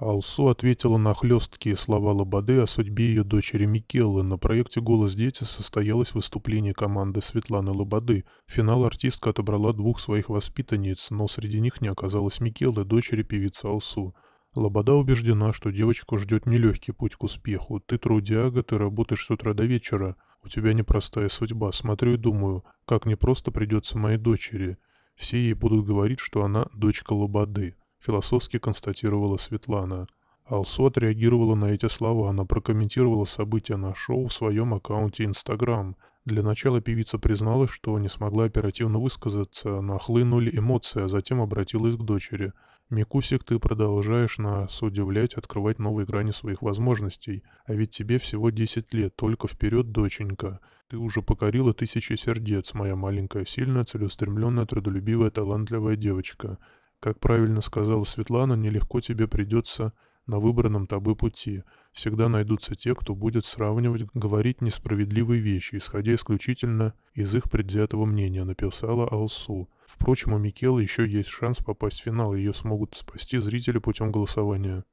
Алсу ответила на хлесткие слова Лободы о судьбе ее дочери Микеллы. На проекте «Голос дети» состоялось выступление команды Светланы Лободы. В финал артистка отобрала двух своих воспитанниц, но среди них не оказалось Микеллы, дочери певицы Алсу. Лобода убеждена, что девочку ждет нелегкий путь к успеху. Ты трудяга, ты работаешь с утра до вечера. У тебя непростая судьба. Смотрю и думаю, как непросто придется моей дочери. Все ей будут говорить, что она дочка Лободы философски констатировала Светлана. Алсу отреагировала на эти слова, она прокомментировала события на шоу в своем аккаунте Instagram. Для начала певица призналась, что не смогла оперативно высказаться, нахлынули эмоции, а затем обратилась к дочери. «Микусик, ты продолжаешь нас удивлять, открывать новые грани своих возможностей. А ведь тебе всего 10 лет, только вперед, доченька. Ты уже покорила тысячи сердец, моя маленькая, сильная, целеустремленная, трудолюбивая, талантливая девочка. Как правильно сказала Светлана, нелегко тебе придется на выбранном тобой пути. Всегда найдутся те, кто будет сравнивать, говорить несправедливые вещи, исходя исключительно из их предвзятого мнения, написала Алсу. Впрочем, у Микелы еще есть шанс попасть в финал, ее смогут спасти зрители путем голосования.